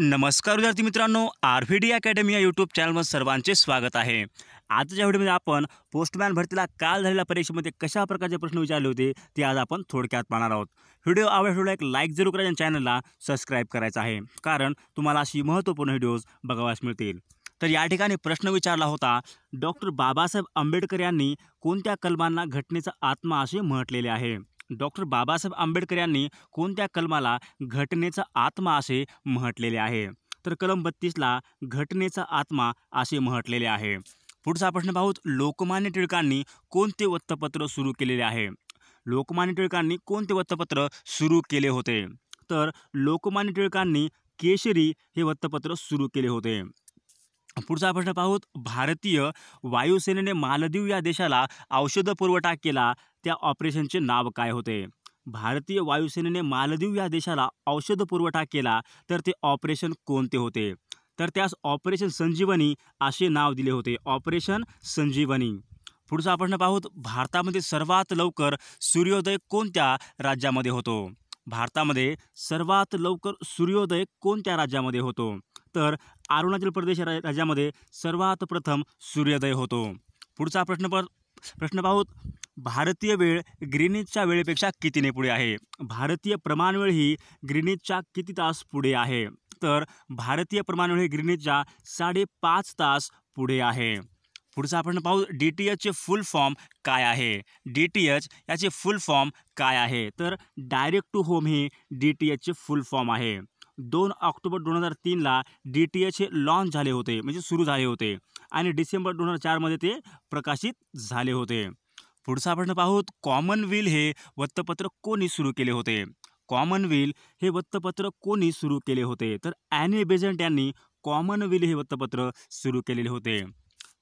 नमस्कार विद्यार्थी मित्रांनो आर व्ही डी अकॅडमी या यूट्यूब चॅनलमध्ये सर्वांचे स्वागत आहे आजच्या व्हिडिओमध्ये आपण पोस्टमॅन भरतीला काल झालेल्या परीक्षेमध्ये कशा प्रकारचे प्रश्न विचारले होते ते आज आपण थोडक्यात पाहणार आहोत व्हिडिओ आवडला एक लाईक जरूर आणि चॅनलला सबस्क्राईब करायचं आहे कारण तुम्हाला अशी महत्त्वपूर्ण व्हिडिओज बघावास मिळतील तर या ठिकाणी प्रश्न विचारला होता डॉक्टर बाबासाहेब आंबेडकर यांनी कोणत्या कलमांना घटनेचा आत्मा असे म्हटलेले आहे डॉक्टर बाबासाहेब आंबेडकर यांनी कोणत्या कलमाला घटनेचा आत्मा असे म्हटलेले आहे तर कलम बत्तीसला घटनेचा आत्मा असे म्हटलेले आहे पुढचा प्रश्न पाहूत लोकमान्य टिळकांनी कोणते वृत्तपत्र सुरू केलेले आहे लोकमान्य टिळकांनी कोणते वृत्तपत्र सुरू केले होते तर लोकमान्य टिळकांनी केशरी हे वृत्तपत्र सुरू केले होते पुढचा प्रश्न पाहूत भारतीय वायुसेनेने मालदीव या देशाला औषध पुरवठा केला त्या ऑपरेशनचे नाव काय होते भारतीय वायुसेनेने मालदीव या देशाला औषध पुरवठा केला तर ते ऑपरेशन कोणते होते तर त्यास ऑपरेशन संजीवनी असे नाव दिले होते ऑपरेशन संजीवनी पुढचा प्रश्न पाहूत भारतामध्ये सर्वात लवकर सूर्योदय कोणत्या राज्यामध्ये होतो भारतामध्ये सर्वात लवकर सूर्योदय कोणत्या राज्यामध्ये होतो तर अरुणाचल प्रदेश राज्यामध्ये सर्वात प्रथम सूर्योदय होतो पुढचा प्रश्न प्रश्न पाहूत भारतीय वेळ ग्रीनिजच्या वेळेपेक्षा कितीने पुढे आहे भारतीय प्रमाणवेळ ही ग्रीनिजच्या किती तास पुढे आहे तर भारतीय प्रमाणवेळ ही ग्रीनिजच्या साडेपाच तास पुढे आहे पुढचं आपण पाहू डी टी एचचे फुल फॉर्म काय आहे डी टी एच याचे फुल फॉर्म काय आहे तर डायरेक्ट टू होम हे डी टी एचचे फुल फॉर्म आहे दोन ऑक्टोबर दोन हजार तीनला डी टी एच हे लॉन्च झाले होते म्हणजे सुरू झाले होते आणि डिसेंबर दोन हजार चारमध्ये ते प्रकाशित झाले होते पुढचं आपण पाहूत कॉमनविल हे वृत्तपत्र कोणी सुरू केले होते कॉमनविल हे वृत्तपत्र कोणी सुरू केले होते तर ॲनी बेजंट यांनी कॉमनविल हे वृत्तपत्र सुरू केलेले होते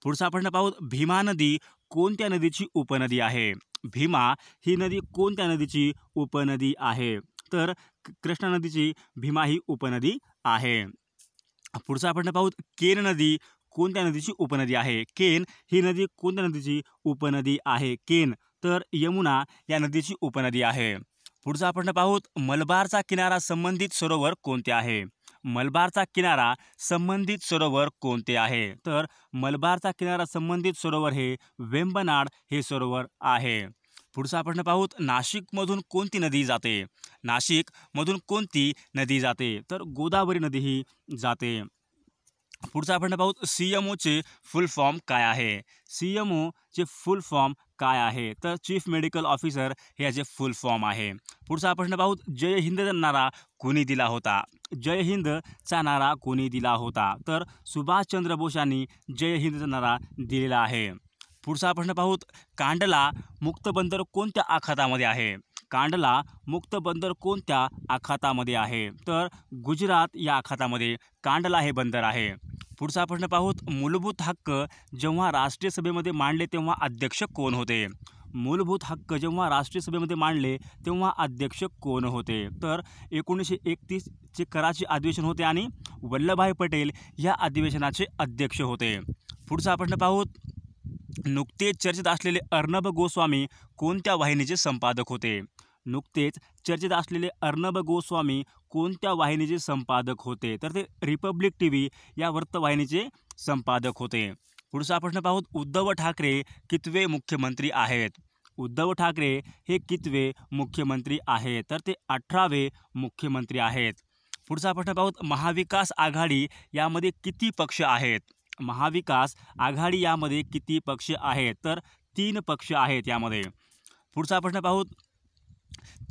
पुढचा आपण पाहूत भीमा नदी कोणत्या नदीची उपनदी आहे भीमा ही नदी कोणत्या नदीची उपनदी आहे तर कृष्णा नदीची भीमा ही उपनदी आहे पुढचा आपण पाहूत केन नदी कोणत्या नदीची उपनदी आहे केन ही नदी कोणत्या नदीची उपनदी आहे केन तर यमुना या नदीची उपनदी आहे पुढचा प्रश्न पाहूत मलबारचा किनारा संबंधित सरोवर कोणते आहे मलबारचा किनारा संबंधित सरोवर कोणते आहे तर मलबारचा किनारा संबंधित सरोवर हे वेंबनाड हे सरोवर आहे पुढचा आपण पाहूत नाशिकमधून कोणती नदी जाते नाशिकमधून कोणती नदी जाते तर गोदावरी नदी ही जाते पुढचा आपण पाहू सी एम ओचे फुल फॉर्म काय आहे सी एम ओचे फुल फॉर्म काय आहे तर चीफ मेडिकल ऑफिसर हे याचे फुल फॉर्म आहे पुढचा प्रश्न पाहू जय हिंद नारा कोणी दिला होता जय हिंदचा नारा कोणी दिला होता तर सुभाषचंद्र बोस यांनी जय हिंदचा नारा दिलेला आहे पुढचा प्रश्न पाहू कांडला मुक्त बंदर कोणत्या आखातामध्ये आहे कांडला मुक्त बंदर कोणत्या आखातामध्ये आहे तर गुजरात या आखातामध्ये कांडला हे बंदर आहे पुढचा प्रश्न पाहूत मूलभूत हक्क जेव्हा राष्ट्रीय सभेमध्ये मांडले तेव्हा अध्यक्ष कोण होते मूलभूत हक्क जेव्हा राष्ट्रीय सभेमध्ये मांडले तेव्हा अध्यक्ष कोण होते तर एकोणीसशे एकतीसचे कराचे अधिवेशन होते आणि वल्लभभाई पटेल या अधिवेशनाचे अध्यक्ष होते पुढचा प्रश्न पाहूत नुकतेच चर्चेत असलेले अर्णब गोस्वामी कोणत्या वाहिनीचे संपादक होते नुकतेच चर्चेत असलेले अर्णब गोस्वामी कोणत्या वाहिनीचे संपादक होते तर ते रिपब्लिक टी व्ही या वृत्तवाहिनीचे संपादक होते पुढचा प्रश्न पाहूत उद्धव ठाकरे कितवे मुख्यमंत्री आहेत उद्धव ठाकरे हे कितवे मुख्यमंत्री आहेत तर ते अठरावे मुख्यमंत्री आहेत पुढचा प्रश्न पाहूत महाविकास आघाडी यामध्ये किती पक्ष आहेत महाविकास आघाडी यामध्ये किती पक्ष आहेत तर तीन पक्ष आहेत यामध्ये पुढचा प्रश्न पाहू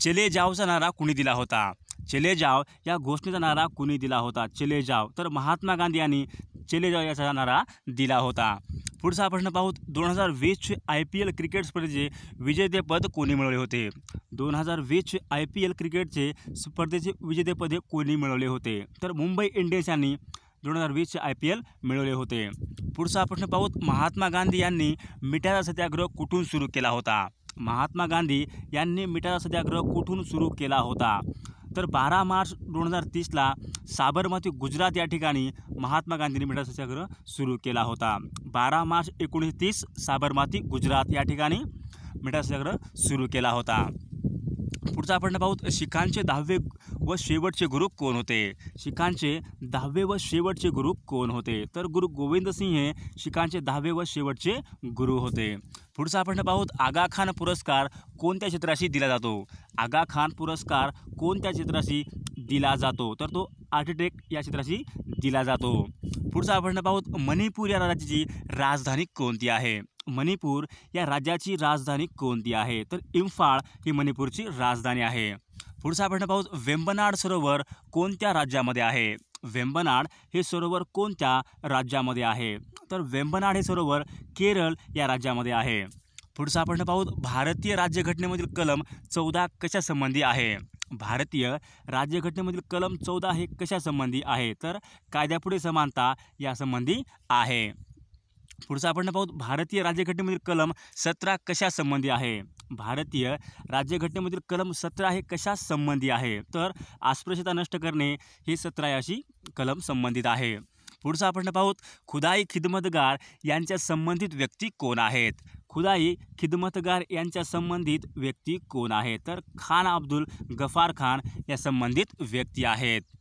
चले जावचा नारा कुणी दिला होता चले जाव या घोषणेचा नारा कुणी दिला होता चले जाव तर महात्मा गांधी यांनी चले जाव याचा नारा दिला होता पुढचा प्रश्न पाहू दोन हजार वीसचे आय पी एल क्रिकेट स्पर्धेचे विजेतेपद कोणी मिळवले होते दोन हजार वीसचे आय पी एल क्रिकेटचे स्पर्धेचे विजेतेपद कोणी मिळवले होते तर मुंबई इंडियन्स यांनी दोन हजार वीसचे आय पी एल मिळवले होते पुढचा प्रश्न पाहू महात्मा गांधी यांनी मिठाचा सत्याग्रह कुठून सुरू केला होता महात्मा गांधी यांनी मिठाचा सत्याग्रह कुठून सुरू केला होता तर बारा मार्च दोन हजार तीसला साबरमती गुजरात या ठिकाणी महात्मा गांधींनी मिठा सत्याग्रह सुरू केला होता बारा मार्च एकोणीसशे तीस साबरमती गुजरात या ठिकाणी मिठा सत्याग्रह सुरू केला होता पुढचा आपण पाहू शिखांचे दहावे व शेवटचे गुरु कोण होते शिखांचे दहावे व शेवटचे गुरु कोण होते तर गुरु गोविंद सिंह हे शिखांचे दहावे व शेवटचे गुरु होते पुढचा आपण पाहूत आगा खान पुरस्कार कोणत्या चित्राशी दिला जातो आगा खान पुरस्कार कोणत्या चित्राशी दिला जातो तर तो आर्किटेक्ट या चित्राशी दिला जातो पुढचा आपण पाहूत मणिपूर या राज्याची राजधानी कोणती आहे मणिपूर या राज्याची राजधानी कोणती आहे तर इम्फाळ ही मणिपूरची राजधानी आहे पुढचा प्रश्न पाहू वेंबनाड सरोवर कोणत्या राज्यामध्ये आहे वेंबनाड हे सरोवर कोणत्या राज्यामध्ये आहे तर वेंबनाड हे सरोवर केरळ या राज्यामध्ये आहे पुढचा प्रश्न पाहू भारतीय राज्यघटनेमधील कलम चौदा कशासंबंधी आहे भारतीय राज्यघटनेमधील कलम चौदा हे कशासंबंधी आहे तर कायद्यापुढे समानता यासंबंधी आहे पुढचं आपण पाहू भारतीय राज्यघटनेमधील कलम सतरा कशा संबंधी आहे भारतीय राज्यघटनेमधील कलम सतरा हे कशा संबंधी आहे तर अस्पृश्यता नष्ट करणे हे सतरा अशी कलम संबंधित आहे पुढचं आपण पाहूत खुदाई खिदमतगार यांच्या संबंधित व्यक्ती कोण आहेत खुदाई खिदमतगार यांच्या संबंधित व्यक्ती कोण आहेत तर खान अब्दुल गफार खान या संबंधित व्यक्ती आहेत